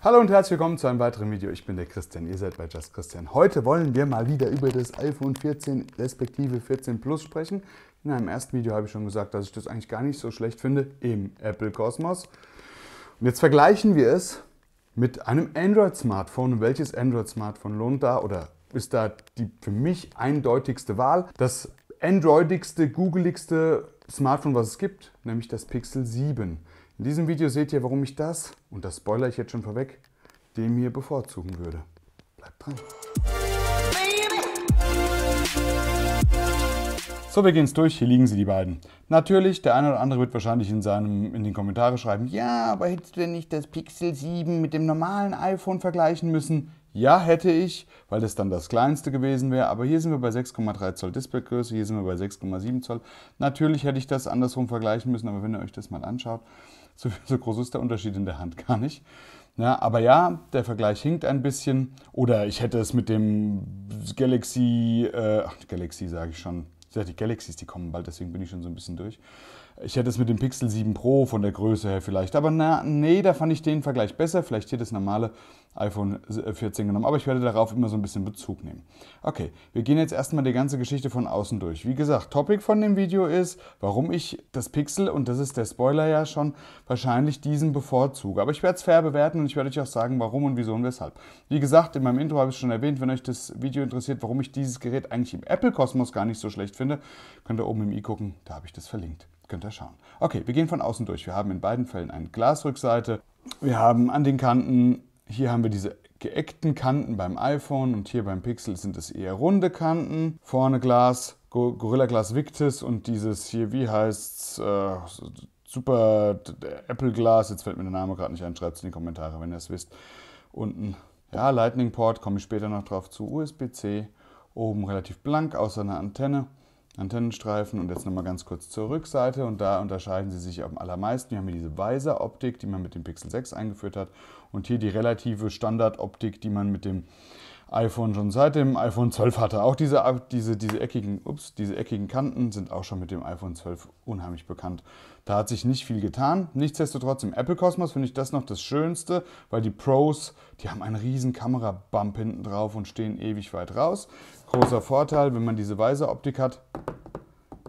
Hallo und herzlich willkommen zu einem weiteren Video. Ich bin der Christian, ihr seid bei Just Christian. Heute wollen wir mal wieder über das iPhone 14 respektive 14 Plus sprechen. In einem ersten Video habe ich schon gesagt, dass ich das eigentlich gar nicht so schlecht finde im Apple Kosmos. Und jetzt vergleichen wir es mit einem Android-Smartphone. Welches Android-Smartphone lohnt da oder ist da die für mich eindeutigste Wahl? Das androidigste, googeligste Smartphone, was es gibt, nämlich das Pixel 7. In diesem Video seht ihr, warum ich das, und das spoiler ich jetzt schon vorweg, dem hier bevorzugen würde. Bleibt dran. So, wir gehen es durch. Hier liegen sie, die beiden. Natürlich, der eine oder andere wird wahrscheinlich in, seinem, in den Kommentaren schreiben, ja, aber hättest du denn nicht das Pixel 7 mit dem normalen iPhone vergleichen müssen? Ja, hätte ich, weil das dann das kleinste gewesen wäre. Aber hier sind wir bei 6,3 Zoll Displaygröße, hier sind wir bei 6,7 Zoll. Natürlich hätte ich das andersrum vergleichen müssen, aber wenn ihr euch das mal anschaut, so, so groß ist der Unterschied in der Hand gar nicht. Ja, aber ja, der Vergleich hinkt ein bisschen. Oder ich hätte es mit dem Galaxy, äh, ach, Galaxy sage ich schon. Ja, die Galaxies, die kommen bald, deswegen bin ich schon so ein bisschen durch. Ich hätte es mit dem Pixel 7 Pro von der Größe her vielleicht. Aber na, nee, da fand ich den Vergleich besser. Vielleicht hier das normale iPhone 14 genommen, aber ich werde darauf immer so ein bisschen Bezug nehmen. Okay, wir gehen jetzt erstmal die ganze Geschichte von außen durch. Wie gesagt, Topic von dem Video ist, warum ich das Pixel, und das ist der Spoiler ja schon, wahrscheinlich diesen bevorzuge. Aber ich werde es fair bewerten und ich werde euch auch sagen, warum und wieso und weshalb. Wie gesagt, in meinem Intro habe ich es schon erwähnt, wenn euch das Video interessiert, warum ich dieses Gerät eigentlich im Apple-Kosmos gar nicht so schlecht finde, könnt ihr oben im i gucken, da habe ich das verlinkt. Könnt ihr schauen. Okay, wir gehen von außen durch. Wir haben in beiden Fällen eine Glasrückseite. Wir haben an den Kanten hier haben wir diese geeckten Kanten beim iPhone und hier beim Pixel sind es eher runde Kanten. Vorne Glas, Gorilla Glass Victus und dieses hier, wie heißt's, äh, super äh, Apple Glas. jetzt fällt mir der Name gerade nicht ein, schreibt es in die Kommentare, wenn ihr es wisst. Unten, ja, Lightning Port, komme ich später noch drauf zu, USB-C, oben relativ blank, außer einer Antenne. Antennenstreifen und jetzt nochmal ganz kurz zur Rückseite und da unterscheiden sie sich am allermeisten. Wir haben hier diese Weiser Optik, die man mit dem Pixel 6 eingeführt hat und hier die relative Standardoptik, die man mit dem iPhone schon seit dem iPhone 12 hatte. Auch diese, diese, diese, eckigen, ups, diese eckigen Kanten sind auch schon mit dem iPhone 12 unheimlich bekannt. Da hat sich nicht viel getan. Nichtsdestotrotz im Apple Cosmos finde ich das noch das Schönste, weil die Pros, die haben einen riesen Kamerabump hinten drauf und stehen ewig weit raus. Großer Vorteil, wenn man diese weiße Optik hat.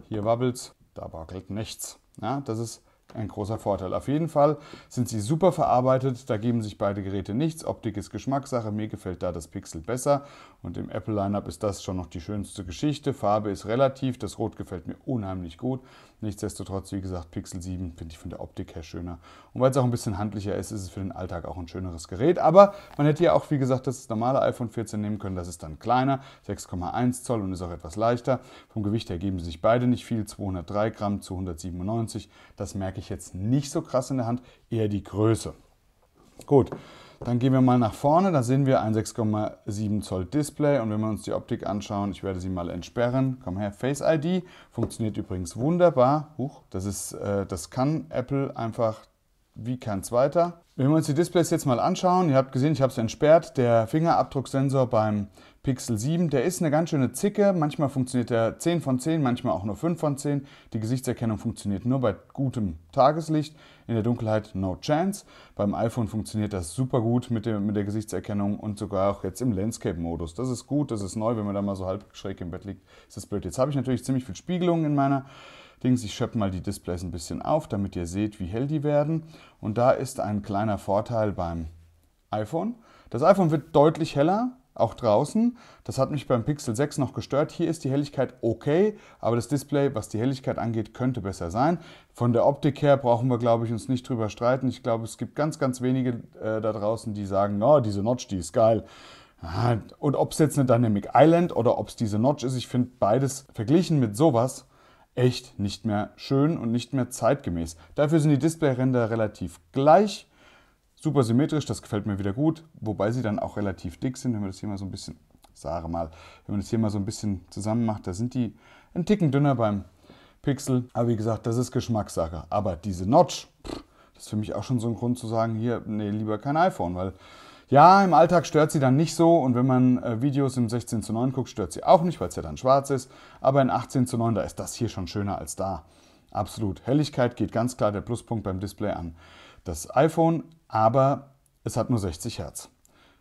Hier wabbelt's, da wackelt nichts. Ja, das ist ein großer Vorteil. Auf jeden Fall sind sie super verarbeitet, da geben sich beide Geräte nichts. Optik ist Geschmackssache, mir gefällt da das Pixel besser und im Apple Lineup ist das schon noch die schönste Geschichte. Farbe ist relativ, das Rot gefällt mir unheimlich gut Nichtsdestotrotz, wie gesagt, Pixel 7 finde ich von der Optik her schöner. Und weil es auch ein bisschen handlicher ist, ist es für den Alltag auch ein schöneres Gerät. Aber man hätte ja auch, wie gesagt, das normale iPhone 14 nehmen können. Das ist dann kleiner, 6,1 Zoll und ist auch etwas leichter. Vom Gewicht her geben sie sich beide nicht viel, 203 Gramm zu 197. Das merke ich jetzt nicht so krass in der Hand, eher die Größe. Gut. Dann gehen wir mal nach vorne, da sehen wir ein 6,7 Zoll Display und wenn wir uns die Optik anschauen, ich werde sie mal entsperren. Komm her, Face ID funktioniert übrigens wunderbar. Huch, das ist, äh, das kann Apple einfach wie kein zweiter. Wenn wir uns die Displays jetzt mal anschauen, ihr habt gesehen, ich habe es entsperrt. Der Fingerabdrucksensor beim Pixel 7. Der ist eine ganz schöne Zicke. Manchmal funktioniert der 10 von 10, manchmal auch nur 5 von 10. Die Gesichtserkennung funktioniert nur bei gutem Tageslicht. In der Dunkelheit no chance. Beim iPhone funktioniert das super gut mit, dem, mit der Gesichtserkennung und sogar auch jetzt im Landscape-Modus. Das ist gut, das ist neu, wenn man da mal so halb schräg im Bett liegt, ist das blöd. Jetzt habe ich natürlich ziemlich viel Spiegelung in meiner Dings. Ich schöpfe mal die Displays ein bisschen auf, damit ihr seht, wie hell die werden. Und da ist ein kleiner Vorteil beim iPhone. Das iPhone wird deutlich heller, auch draußen. Das hat mich beim Pixel 6 noch gestört. Hier ist die Helligkeit okay, aber das Display, was die Helligkeit angeht, könnte besser sein. Von der Optik her brauchen wir, glaube ich, uns nicht drüber streiten. Ich glaube, es gibt ganz, ganz wenige äh, da draußen, die sagen, oh, diese Notch, die ist geil. Und ob es jetzt eine Dynamic Island oder ob es diese Notch ist, ich finde beides verglichen mit sowas echt nicht mehr schön und nicht mehr zeitgemäß. Dafür sind die Displayränder relativ gleich Super symmetrisch, das gefällt mir wieder gut, wobei sie dann auch relativ dick sind, wenn man das hier mal so ein bisschen, sage mal, wenn man das hier mal so ein bisschen zusammen macht, da sind die ein Ticken dünner beim Pixel. Aber wie gesagt, das ist Geschmackssache. Aber diese Notch, pff, das ist für mich auch schon so ein Grund zu sagen, hier, nee, lieber kein iPhone, weil ja, im Alltag stört sie dann nicht so und wenn man äh, Videos im 16 zu 9 guckt, stört sie auch nicht, weil es ja dann schwarz ist. Aber in 18 zu 9, da ist das hier schon schöner als da. Absolut. Helligkeit geht ganz klar der Pluspunkt beim Display an das iPhone, aber es hat nur 60 Hertz.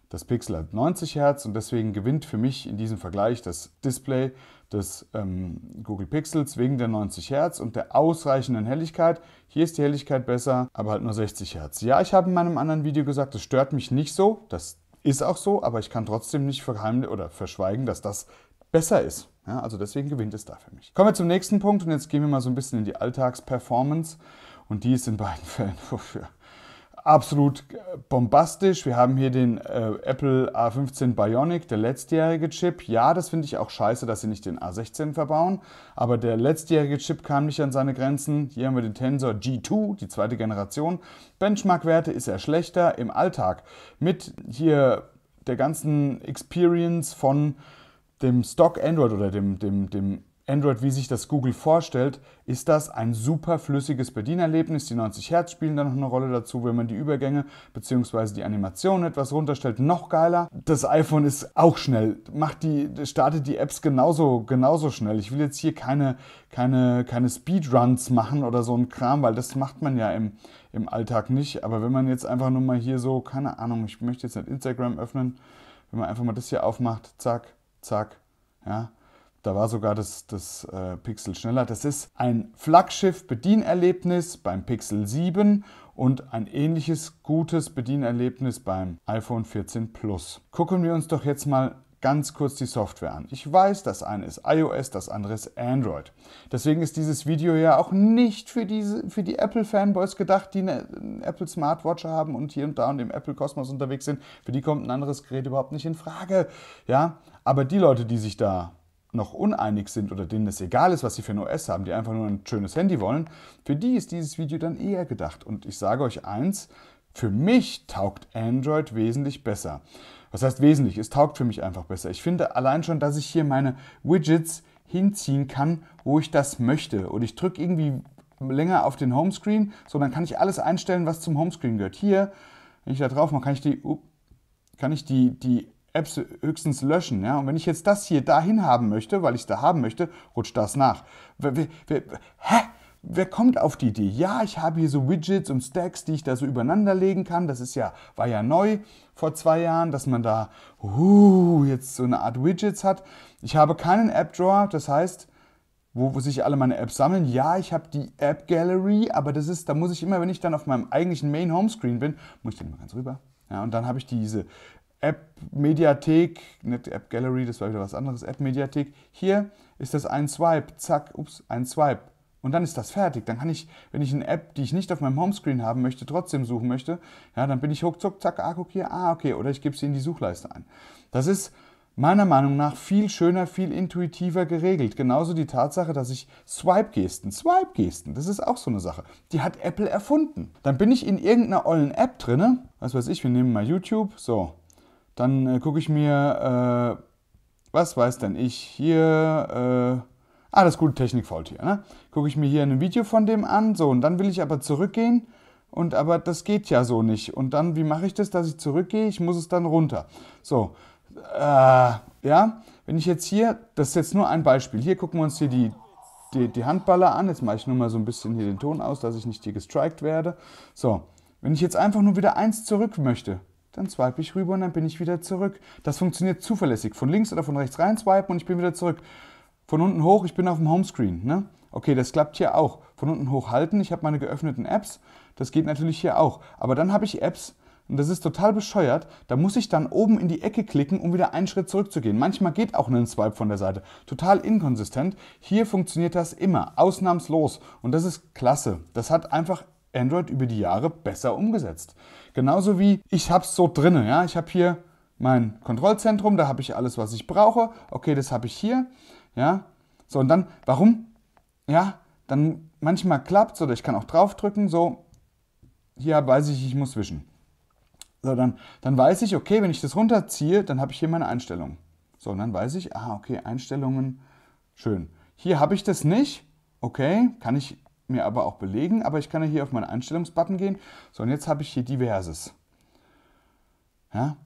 Das Pixel hat 90 Hertz und deswegen gewinnt für mich in diesem Vergleich das Display des ähm, Google Pixels wegen der 90 Hertz und der ausreichenden Helligkeit. Hier ist die Helligkeit besser, aber halt nur 60 Hertz. Ja, ich habe in meinem anderen Video gesagt, das stört mich nicht so. Das ist auch so, aber ich kann trotzdem nicht oder verschweigen, dass das besser ist. Ja, also deswegen gewinnt es da für mich. Kommen wir zum nächsten Punkt und jetzt gehen wir mal so ein bisschen in die Alltagsperformance. Und die ist in beiden Fällen wofür absolut äh, bombastisch. Wir haben hier den äh, Apple A15 Bionic, der letztjährige Chip. Ja, das finde ich auch scheiße, dass sie nicht den A16 verbauen, aber der letztjährige Chip kam nicht an seine Grenzen. Hier haben wir den Tensor G2, die zweite Generation. Benchmark-Werte ist er schlechter im Alltag. Mit hier der ganzen Experience von dem Stock Android oder dem, dem, dem Android, wie sich das Google vorstellt, ist das ein super flüssiges Bedienerlebnis. Die 90 Hertz spielen dann noch eine Rolle dazu, wenn man die Übergänge bzw. die Animation etwas runterstellt, noch geiler. Das iPhone ist auch schnell, macht die, startet die Apps genauso, genauso schnell. Ich will jetzt hier keine, keine, keine Speedruns machen oder so ein Kram, weil das macht man ja im, im Alltag nicht. Aber wenn man jetzt einfach nur mal hier so, keine Ahnung, ich möchte jetzt nicht Instagram öffnen, wenn man einfach mal das hier aufmacht, zack, zack, ja, da war sogar das, das äh, Pixel schneller. Das ist ein Flaggschiff-Bedienerlebnis beim Pixel 7 und ein ähnliches gutes Bedienerlebnis beim iPhone 14 Plus. Gucken wir uns doch jetzt mal ganz kurz die Software an. Ich weiß, das eine ist iOS, das andere ist Android. Deswegen ist dieses Video ja auch nicht für, diese, für die Apple-Fanboys gedacht, die eine Apple Smartwatch haben und hier und da und im Apple-Kosmos unterwegs sind. Für die kommt ein anderes Gerät überhaupt nicht in Frage. Ja, aber die Leute, die sich da noch uneinig sind oder denen es egal ist, was sie für ein OS haben, die einfach nur ein schönes Handy wollen, für die ist dieses Video dann eher gedacht. Und ich sage euch eins, für mich taugt Android wesentlich besser. Was heißt wesentlich? Es taugt für mich einfach besser. Ich finde allein schon, dass ich hier meine Widgets hinziehen kann, wo ich das möchte. Und ich drücke irgendwie länger auf den Homescreen, so dann kann ich alles einstellen, was zum Homescreen gehört. Hier, wenn ich da drauf mache, kann ich die, kann ich die, die Apps höchstens löschen. Ja? Und wenn ich jetzt das hier dahin haben möchte, weil ich es da haben möchte, rutscht das nach. Wer, wer, wer, hä? Wer kommt auf die Idee? Ja, ich habe hier so Widgets und Stacks, die ich da so übereinander legen kann. Das ist ja, war ja neu vor zwei Jahren, dass man da uh, jetzt so eine Art Widgets hat. Ich habe keinen App-Drawer, das heißt, wo, wo, sich alle meine Apps sammeln. Ja, ich habe die App Gallery, aber das ist, da muss ich immer, wenn ich dann auf meinem eigentlichen Main Homescreen bin, muss ich dann mal ganz rüber. Ja, und dann habe ich diese App-Mediathek, nicht App-Gallery, das war wieder was anderes, App-Mediathek. Hier ist das ein Swipe, zack, ups, ein Swipe. Und dann ist das fertig. Dann kann ich, wenn ich eine App, die ich nicht auf meinem Homescreen haben möchte, trotzdem suchen möchte, ja, dann bin ich ruckzuck, zack, ah, guck hier, ah, okay, oder ich gebe sie in die Suchleiste ein. Das ist meiner Meinung nach viel schöner, viel intuitiver geregelt. Genauso die Tatsache, dass ich Swipe-Gesten, Swipe-Gesten, das ist auch so eine Sache. Die hat Apple erfunden. Dann bin ich in irgendeiner ollen App drinne, was weiß ich, wir nehmen mal YouTube, so, dann äh, gucke ich mir, äh, was weiß denn ich, hier, äh, ah, das gute Technik-Fault hier, ne? Gucke ich mir hier ein Video von dem an, so, und dann will ich aber zurückgehen und aber das geht ja so nicht. Und dann, wie mache ich das, dass ich zurückgehe? Ich muss es dann runter. So, äh, ja, wenn ich jetzt hier, das ist jetzt nur ein Beispiel. Hier gucken wir uns hier die, die, die Handballer an. Jetzt mache ich nur mal so ein bisschen hier den Ton aus, dass ich nicht hier gestrikt werde. So, wenn ich jetzt einfach nur wieder eins zurück möchte, dann swipe ich rüber und dann bin ich wieder zurück. Das funktioniert zuverlässig. Von links oder von rechts rein swipen und ich bin wieder zurück. Von unten hoch, ich bin auf dem Homescreen. Ne? Okay, das klappt hier auch. Von unten hoch halten, ich habe meine geöffneten Apps. Das geht natürlich hier auch. Aber dann habe ich Apps, und das ist total bescheuert, da muss ich dann oben in die Ecke klicken, um wieder einen Schritt zurückzugehen. Manchmal geht auch ein Swipe von der Seite. Total inkonsistent. Hier funktioniert das immer, ausnahmslos. Und das ist klasse. Das hat einfach Android über die Jahre besser umgesetzt. Genauso wie ich habe es so drinne, ja, ich habe hier mein Kontrollzentrum, da habe ich alles, was ich brauche. Okay, das habe ich hier, ja. So und dann, warum? Ja, dann manchmal klappt es oder ich kann auch draufdrücken, so hier weiß ich, ich muss wischen. So, dann, dann weiß ich, okay, wenn ich das runterziehe, dann habe ich hier meine Einstellungen. So, und dann weiß ich, ah, okay, Einstellungen, schön. Hier habe ich das nicht, okay, kann ich mir aber auch belegen. Aber ich kann ja hier auf meinen Einstellungsbutton gehen. So, und jetzt habe ich hier Diverses. Ja?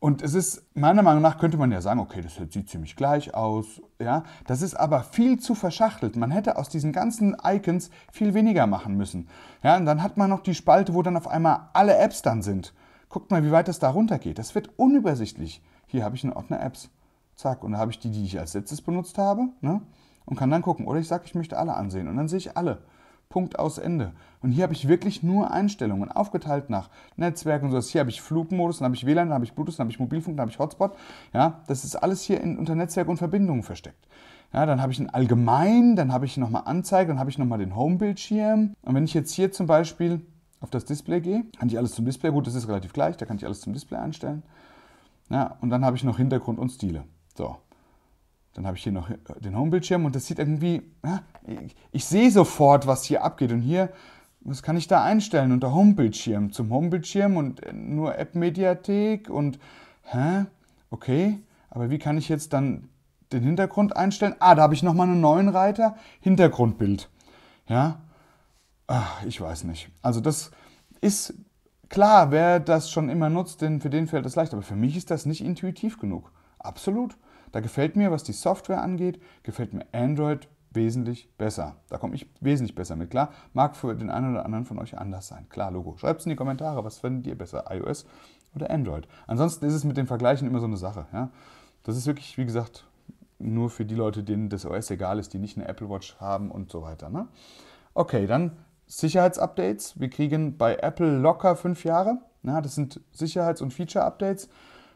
Und es ist, meiner Meinung nach, könnte man ja sagen, okay, das sieht ziemlich gleich aus. Ja? Das ist aber viel zu verschachtelt. Man hätte aus diesen ganzen Icons viel weniger machen müssen. Ja? Und dann hat man noch die Spalte, wo dann auf einmal alle Apps dann sind. Guckt mal, wie weit das da runter geht. Das wird unübersichtlich. Hier habe ich einen Ordner Apps. Zack, und da habe ich die, die ich als letztes benutzt habe. Ne? und kann dann gucken. Oder ich sage, ich möchte alle ansehen und dann sehe ich alle. Punkt aus Ende. Und hier habe ich wirklich nur Einstellungen, aufgeteilt nach Netzwerk und sowas. Hier habe ich Flugmodus, dann habe ich WLAN, dann habe ich Bluetooth, dann habe ich Mobilfunk, dann habe ich Hotspot. Ja, das ist alles hier in, unter Netzwerk und Verbindungen versteckt. Ja, dann habe ich ein Allgemein, dann habe ich nochmal Anzeige, dann habe ich nochmal den Home-Bildschirm. Und wenn ich jetzt hier zum Beispiel auf das Display gehe, kann ich alles zum Display, gut, das ist relativ gleich, da kann ich alles zum Display einstellen. Ja, und dann habe ich noch Hintergrund und Stile. So, dann habe ich hier noch den Homebildschirm und das sieht irgendwie, ich sehe sofort, was hier abgeht. Und hier, was kann ich da einstellen unter Homebildschirm? Zum Homebildschirm und nur App-Mediathek und, hä? Okay, aber wie kann ich jetzt dann den Hintergrund einstellen? Ah, da habe ich nochmal einen neuen Reiter, Hintergrundbild. Ja, Ach, ich weiß nicht. Also das ist klar, wer das schon immer nutzt, denn für den fällt das leicht. Aber für mich ist das nicht intuitiv genug. Absolut. Da gefällt mir, was die Software angeht, gefällt mir Android wesentlich besser. Da komme ich wesentlich besser mit klar. Mag für den einen oder anderen von euch anders sein. Klar, Logo. Schreibt es in die Kommentare, was findet ihr besser, iOS oder Android. Ansonsten ist es mit den Vergleichen immer so eine Sache. Ja? Das ist wirklich, wie gesagt, nur für die Leute, denen das OS egal ist, die nicht eine Apple Watch haben und so weiter. Ne? Okay, dann Sicherheitsupdates. Wir kriegen bei Apple locker fünf Jahre. Na, das sind Sicherheits- und Feature-Updates.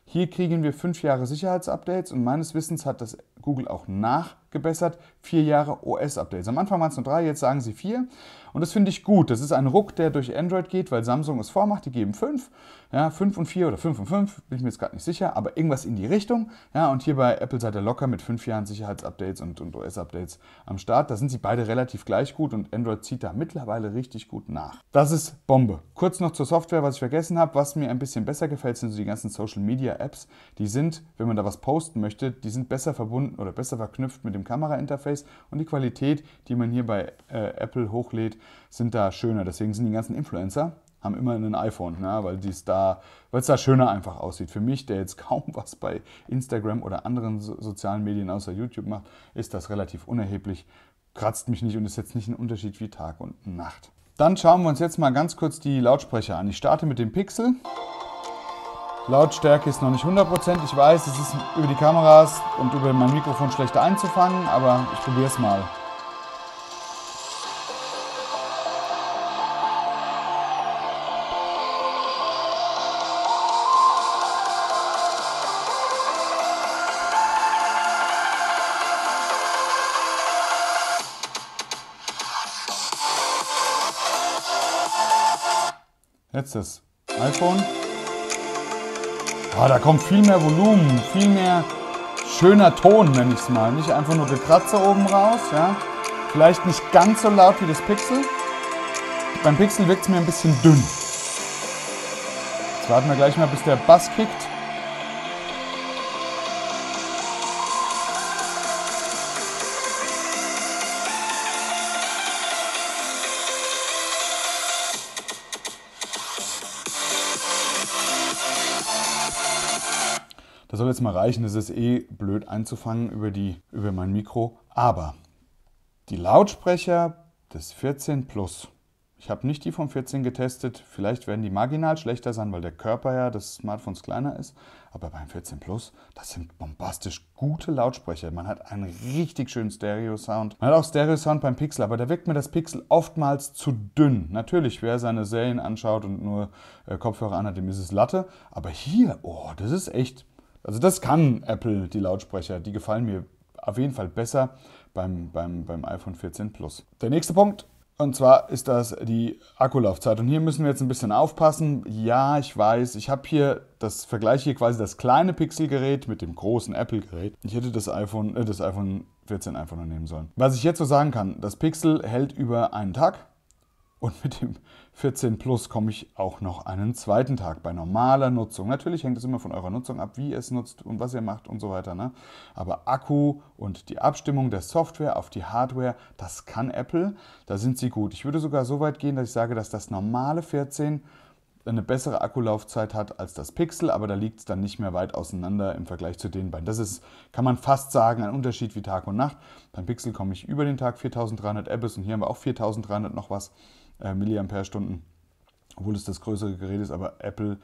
Hier kriegen wir fünf Jahre Sicherheitsupdates und meines Wissens hat das Google auch nachgebessert. Vier Jahre OS-Updates. Am Anfang waren es nur drei, jetzt sagen sie vier. Und das finde ich gut. Das ist ein Ruck, der durch Android geht, weil Samsung es vormacht. Die geben fünf. Ja, fünf und vier oder fünf und fünf, bin ich mir jetzt gerade nicht sicher, aber irgendwas in die Richtung. Ja, und hier bei Apple seid ihr locker mit fünf Jahren Sicherheitsupdates und, und OS-Updates am Start. Da sind sie beide relativ gleich gut und Android zieht da mittlerweile richtig gut nach. Das ist Bombe. Kurz noch zur Software, was ich vergessen habe. Was mir ein bisschen besser gefällt, sind so die ganzen Social-Media-Apps. Die sind, wenn man da was posten möchte, die sind besser verbunden oder besser verknüpft mit dem Kamerainterface und die Qualität, die man hier bei äh, Apple hochlädt, sind da schöner. Deswegen sind die ganzen Influencer haben immer ein iPhone, ne? weil es da, da schöner einfach aussieht. Für mich, der jetzt kaum was bei Instagram oder anderen so sozialen Medien außer YouTube macht, ist das relativ unerheblich, kratzt mich nicht und ist jetzt nicht ein Unterschied wie Tag und Nacht. Dann schauen wir uns jetzt mal ganz kurz die Lautsprecher an. Ich starte mit dem Pixel. Lautstärke ist noch nicht 100%. Ich weiß, es ist über die Kameras und über mein Mikrofon schlechter einzufangen, aber ich probiere es mal. Jetzt das iPhone. Oh, da kommt viel mehr Volumen, viel mehr schöner Ton, nenne ich es mal. Nicht einfach nur Gekratzer oben raus, ja. Vielleicht nicht ganz so laut wie das Pixel. Beim Pixel wirkt es mir ein bisschen dünn. Jetzt warten wir gleich mal, bis der Bass kickt. soll jetzt mal reichen, es ist eh blöd anzufangen über, die, über mein Mikro. Aber die Lautsprecher des 14 Plus, ich habe nicht die vom 14 getestet, vielleicht werden die marginal schlechter sein, weil der Körper ja des Smartphones kleiner ist. Aber beim 14 Plus, das sind bombastisch gute Lautsprecher. Man hat einen richtig schönen Stereo-Sound. Man hat auch Stereo-Sound beim Pixel, aber da wirkt mir das Pixel oftmals zu dünn. Natürlich, wer seine Serien anschaut und nur äh, Kopfhörer anhat, dem ist es Latte. Aber hier, oh, das ist echt also das kann Apple, die Lautsprecher. Die gefallen mir auf jeden Fall besser beim, beim, beim iPhone 14 Plus. Der nächste Punkt, und zwar ist das die Akkulaufzeit. Und hier müssen wir jetzt ein bisschen aufpassen. Ja, ich weiß, ich habe hier das vergleiche hier quasi das kleine Pixel-Gerät mit dem großen Apple-Gerät. Ich hätte das iPhone, äh, das iPhone 14 einfach nur nehmen sollen. Was ich jetzt so sagen kann, das Pixel hält über einen Tag. Und mit dem 14 Plus komme ich auch noch einen zweiten Tag bei normaler Nutzung. Natürlich hängt es immer von eurer Nutzung ab, wie ihr es nutzt und was ihr macht und so weiter. Ne? Aber Akku und die Abstimmung der Software auf die Hardware, das kann Apple. Da sind sie gut. Ich würde sogar so weit gehen, dass ich sage, dass das normale 14 eine bessere Akkulaufzeit hat als das Pixel, aber da liegt es dann nicht mehr weit auseinander im Vergleich zu den beiden. Das ist, kann man fast sagen, ein Unterschied wie Tag und Nacht. Beim Pixel komme ich über den Tag 4300 Apps und hier haben wir auch 4300 noch was äh, Milliampere-Stunden, obwohl es das größere Gerät ist, aber Apple,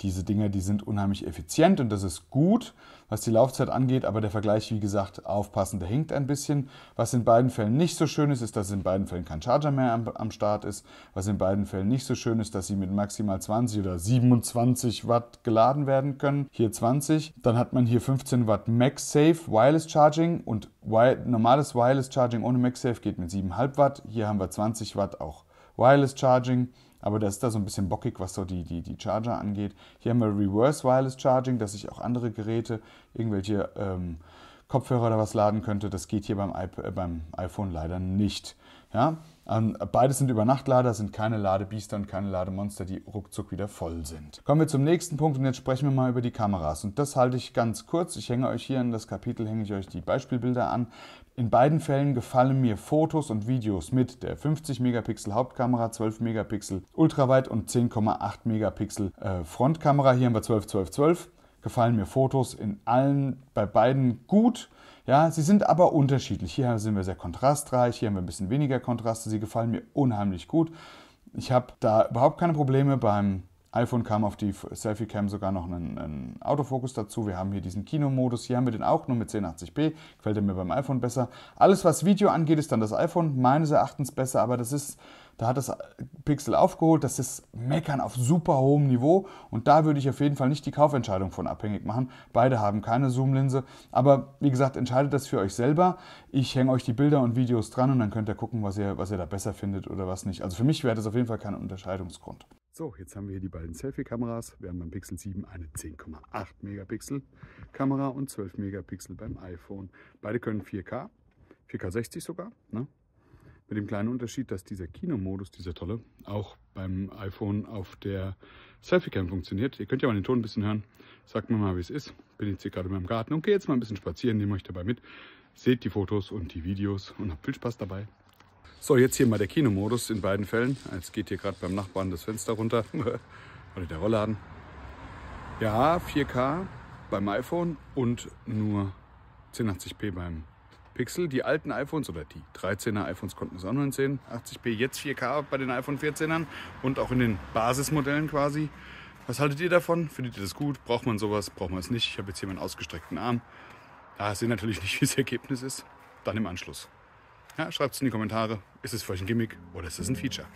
diese Dinger, die sind unheimlich effizient und das ist gut, was die Laufzeit angeht, aber der Vergleich, wie gesagt, aufpassen, der hinkt ein bisschen. Was in beiden Fällen nicht so schön ist, ist, dass in beiden Fällen kein Charger mehr am, am Start ist. Was in beiden Fällen nicht so schön ist, dass sie mit maximal 20 oder 27 Watt geladen werden können. Hier 20. Dann hat man hier 15 Watt MagSafe Wireless Charging und wi normales Wireless Charging ohne MagSafe geht mit 7,5 Watt. Hier haben wir 20 Watt auch Wireless Charging, aber das ist da so ein bisschen bockig, was so die, die, die Charger angeht. Hier haben wir Reverse Wireless Charging, dass ich auch andere Geräte, irgendwelche ähm, Kopfhörer oder was laden könnte. Das geht hier beim, iP äh, beim iPhone leider nicht. Ja? Ähm, beides sind Übernachtlader, sind keine Ladebiester und keine Lademonster, die ruckzuck wieder voll sind. Kommen wir zum nächsten Punkt und jetzt sprechen wir mal über die Kameras. Und das halte ich ganz kurz. Ich hänge euch hier in das Kapitel, hänge ich euch die Beispielbilder an. In beiden Fällen gefallen mir Fotos und Videos mit der 50 Megapixel Hauptkamera, 12 Megapixel Ultraweit und 10,8 Megapixel äh, Frontkamera. Hier haben wir 12, 12, 12. Gefallen mir Fotos in allen, bei beiden gut. Ja, sie sind aber unterschiedlich. Hier sind wir sehr kontrastreich, hier haben wir ein bisschen weniger Kontraste. Sie gefallen mir unheimlich gut. Ich habe da überhaupt keine Probleme beim iPhone kam auf die Selfie-Cam sogar noch einen, einen, Autofokus dazu. Wir haben hier diesen Kinomodus. Hier haben wir den auch nur mit 1080p. Gefällt mir beim iPhone besser. Alles, was Video angeht, ist dann das iPhone. Meines Erachtens besser, aber das ist, da hat das Pixel aufgeholt. Das ist Meckern auf super hohem Niveau. Und da würde ich auf jeden Fall nicht die Kaufentscheidung von abhängig machen. Beide haben keine Zoom-Linse. Aber wie gesagt, entscheidet das für euch selber. Ich hänge euch die Bilder und Videos dran und dann könnt ihr gucken, was ihr, was ihr da besser findet oder was nicht. Also für mich wäre das auf jeden Fall kein Unterscheidungsgrund. So, jetzt haben wir hier die beiden Selfie-Kameras. Wir haben beim Pixel 7 eine 10,8 Megapixel Kamera und 12 Megapixel beim iPhone. Beide können 4K, 4K 60 sogar. Ne? Mit dem kleinen Unterschied, dass dieser Kinomodus, dieser tolle, auch beim iPhone auf der Selfie-Cam funktioniert. Ihr könnt ja mal den Ton ein bisschen hören. Sagt mir mal, wie es ist. Bin jetzt hier gerade in meinem Garten und gehe jetzt mal ein bisschen spazieren, nehme euch dabei mit. Seht die Fotos und die Videos und habt viel Spaß dabei. So, jetzt hier mal der Kinomodus in beiden Fällen. Jetzt geht hier gerade beim Nachbarn das Fenster runter. Oder der Rollladen. Ja, 4K beim iPhone und nur 1080p beim Pixel. Die alten iPhones oder die 13er iPhones konnten es auch nur in 1080p. Jetzt 4K bei den iPhone 14ern und auch in den Basismodellen quasi. Was haltet ihr davon? Findet ihr das gut? Braucht man sowas? Braucht man es nicht? Ich habe jetzt hier meinen ausgestreckten Arm. Da ah, sehen natürlich nicht, wie das Ergebnis ist. Dann im Anschluss. Ja, Schreibt es in die Kommentare. Ist es für euch ein Gimmick oder ist es ein Feature?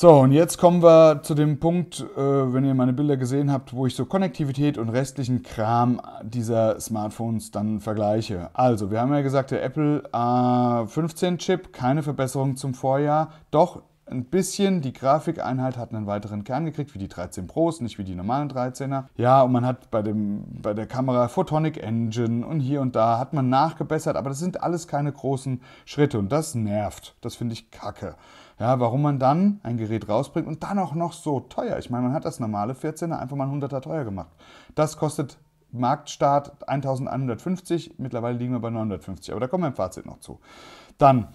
So, und jetzt kommen wir zu dem Punkt, äh, wenn ihr meine Bilder gesehen habt, wo ich so Konnektivität und restlichen Kram dieser Smartphones dann vergleiche. Also, wir haben ja gesagt, der Apple A15-Chip, keine Verbesserung zum Vorjahr, doch ein bisschen. Die Grafikeinheit hat einen weiteren Kern gekriegt, wie die 13 Pros, nicht wie die normalen 13er. Ja, und man hat bei, dem, bei der Kamera Photonic Engine und hier und da hat man nachgebessert, aber das sind alles keine großen Schritte und das nervt. Das finde ich kacke. Ja, warum man dann ein Gerät rausbringt und dann auch noch so teuer. Ich meine, man hat das normale 14er einfach mal 100er teuer gemacht. Das kostet Marktstart 1150, mittlerweile liegen wir bei 950, aber da kommen wir im Fazit noch zu. Dann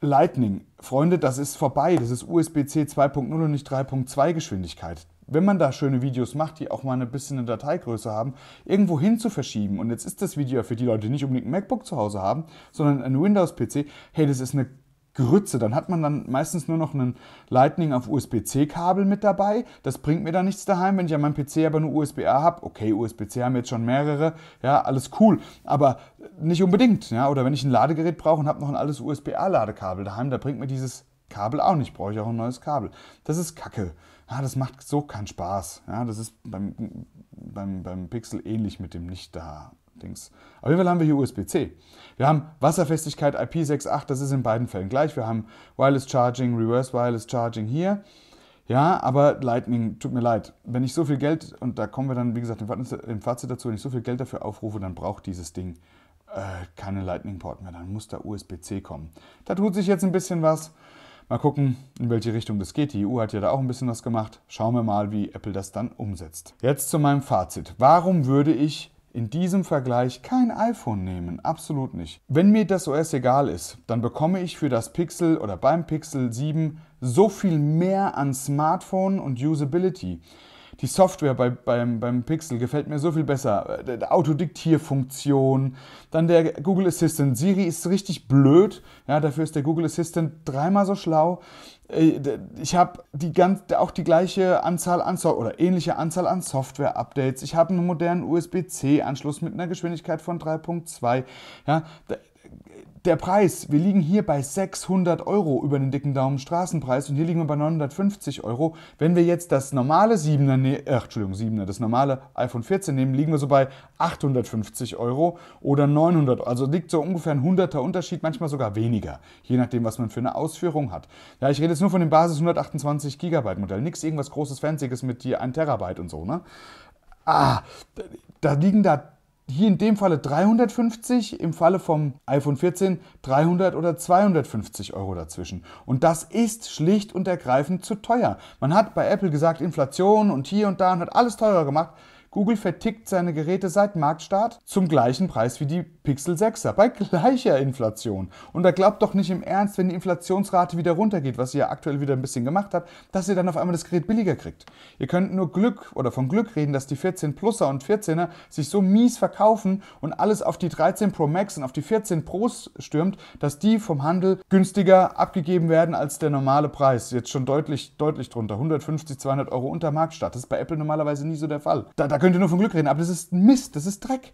Lightning. Freunde, das ist vorbei. Das ist USB-C 2.0 und nicht 3.2 Geschwindigkeit wenn man da schöne Videos macht, die auch mal ein bisschen eine Dateigröße haben, irgendwo hin zu verschieben. Und jetzt ist das Video für die Leute, die nicht unbedingt ein MacBook zu Hause haben, sondern ein Windows-PC. Hey, das ist eine Grütze. Dann hat man dann meistens nur noch einen Lightning auf USB-C-Kabel mit dabei. Das bringt mir dann nichts daheim, wenn ich an meinem PC aber nur USB-A habe. Okay, USB-C haben wir jetzt schon mehrere, ja, alles cool, aber nicht unbedingt. Ja? Oder wenn ich ein Ladegerät brauche und habe noch ein alles USB-A-Ladekabel daheim, da bringt mir dieses Kabel auch nicht, brauche ich auch ein neues Kabel. Das ist Kacke. Ja, das macht so keinen Spaß. Ja, das ist beim, beim, beim Pixel ähnlich mit dem Nicht-Da Dings. Auf jeden Fall haben wir hier USB-C. Wir haben Wasserfestigkeit IP68, das ist in beiden Fällen gleich. Wir haben Wireless Charging, Reverse Wireless Charging hier. Ja, aber Lightning, tut mir leid. Wenn ich so viel Geld, und da kommen wir dann, wie gesagt, im Fazit dazu, wenn ich so viel Geld dafür aufrufe, dann braucht dieses Ding äh, keine Lightning-Port mehr. Dann muss da USB-C kommen. Da tut sich jetzt ein bisschen was. Mal gucken, in welche Richtung das geht. Die EU hat ja da auch ein bisschen was gemacht. Schauen wir mal, wie Apple das dann umsetzt. Jetzt zu meinem Fazit. Warum würde ich in diesem Vergleich kein iPhone nehmen, absolut nicht. Wenn mir das OS egal ist, dann bekomme ich für das Pixel oder beim Pixel 7 so viel mehr an Smartphone und Usability. Die Software bei, beim, beim Pixel gefällt mir so viel besser. Äh, die Autodiktierfunktion, dann der Google Assistant. Siri ist richtig blöd, ja, dafür ist der Google Assistant dreimal so schlau. Äh, ich habe die ganze, auch die gleiche Anzahl an so oder ähnliche Anzahl an Software-Updates. Ich habe einen modernen USB-C-Anschluss mit einer Geschwindigkeit von 3.2. Ja, der Preis, wir liegen hier bei 600 Euro über den dicken Daumen Straßenpreis und hier liegen wir bei 950 Euro. Wenn wir jetzt das normale 7er, ne Ach, äh, Entschuldigung, 7er, das normale iPhone 14 nehmen, liegen wir so bei 850 Euro oder 900. Also liegt so ungefähr ein 100er Unterschied, manchmal sogar weniger, je nachdem, was man für eine Ausführung hat. Ja, ich rede jetzt nur von dem Basis 128 GB Modell, nichts irgendwas großes, fancyes mit hier 1 Terabyte und so, ne? Ah, da liegen da hier in dem Falle 350, im Falle vom iPhone 14 300 oder 250 Euro dazwischen. Und das ist schlicht und ergreifend zu teuer. Man hat bei Apple gesagt, Inflation und hier und da und hat alles teurer gemacht. Google vertickt seine Geräte seit Marktstart zum gleichen Preis wie die Pixel 6er bei gleicher Inflation. Und da glaubt doch nicht im Ernst, wenn die Inflationsrate wieder runtergeht, was ihr ja aktuell wieder ein bisschen gemacht habt, dass ihr dann auf einmal das Gerät billiger kriegt. Ihr könnt nur Glück oder von Glück reden, dass die 14 Pluser und 14er sich so mies verkaufen und alles auf die 13 Pro Max und auf die 14 Pros stürmt, dass die vom Handel günstiger abgegeben werden als der normale Preis. Jetzt schon deutlich, deutlich drunter. 150, 200 Euro unter Marktstart. Das ist bei Apple normalerweise nie so der Fall. Da, da könnt ihr nur von Glück reden, aber das ist Mist, das ist Dreck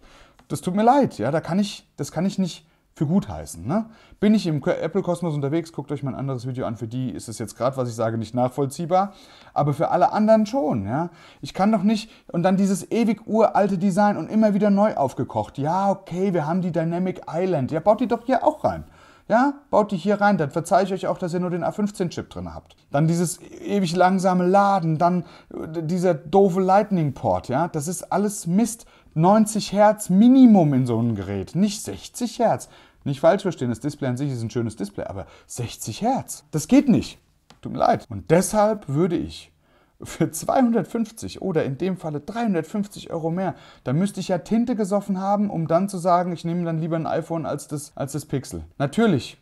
das tut mir leid, ja, da kann ich, das kann ich nicht für gut heißen. Ne? Bin ich im Apple-Kosmos unterwegs, guckt euch mein anderes Video an. Für die ist es jetzt gerade, was ich sage, nicht nachvollziehbar. Aber für alle anderen schon. Ja? Ich kann doch nicht. Und dann dieses ewig uralte Design und immer wieder neu aufgekocht. Ja, okay, wir haben die Dynamic Island. Ja, baut die doch hier auch rein. Ja, baut die hier rein, dann verzeihe ich euch auch, dass ihr nur den A15-Chip drin habt. Dann dieses ewig langsame Laden, dann äh, dieser doofe Lightning-Port, ja, das ist alles Mist. 90 Hertz Minimum in so einem Gerät, nicht 60 Hertz. Nicht falsch verstehen, das Display an sich ist ein schönes Display, aber 60 Hertz, das geht nicht. Tut mir leid. Und deshalb würde ich für 250 oder in dem Falle 350 Euro mehr, da müsste ich ja Tinte gesoffen haben, um dann zu sagen, ich nehme dann lieber ein iPhone als das, als das Pixel. Natürlich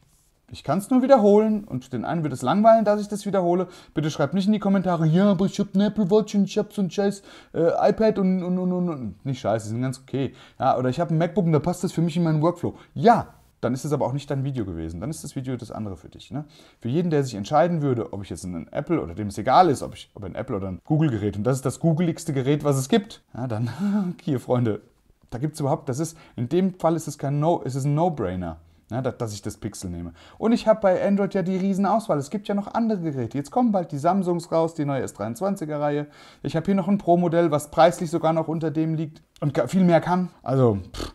ich kann es nur wiederholen und den einen wird es langweilen, dass ich das wiederhole. Bitte schreibt nicht in die Kommentare, ja, aber ich habe eine Apple Watch und ich habe so ein scheiß äh, iPad und, und, und, und, und. Nicht scheiße, die sind ganz okay. Ja, oder ich habe ein MacBook und da passt das für mich in meinen Workflow. Ja, dann ist es aber auch nicht dein Video gewesen. Dann ist das Video das andere für dich. Ne? Für jeden, der sich entscheiden würde, ob ich jetzt einen Apple oder dem es egal ist, ob ich ob ein Apple oder ein Google-Gerät, und das ist das googeligste Gerät, was es gibt, ja, dann, hier, Freunde, da gibt es überhaupt, das ist, in dem Fall ist es kein No, ist es ein No-Brainer. Ja, dass ich das Pixel nehme. Und ich habe bei Android ja die Riesenauswahl. Es gibt ja noch andere Geräte. Jetzt kommen bald die Samsungs raus, die neue S23er-Reihe. Ich habe hier noch ein Pro-Modell, was preislich sogar noch unter dem liegt und viel mehr kann. Also, pff,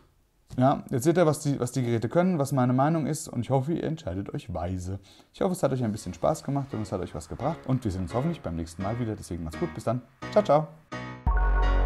ja, jetzt seht ihr, was die, was die Geräte können, was meine Meinung ist und ich hoffe, ihr entscheidet euch weise. Ich hoffe, es hat euch ein bisschen Spaß gemacht und es hat euch was gebracht und wir sehen uns hoffentlich beim nächsten Mal wieder. Deswegen macht's gut, bis dann. Ciao, ciao.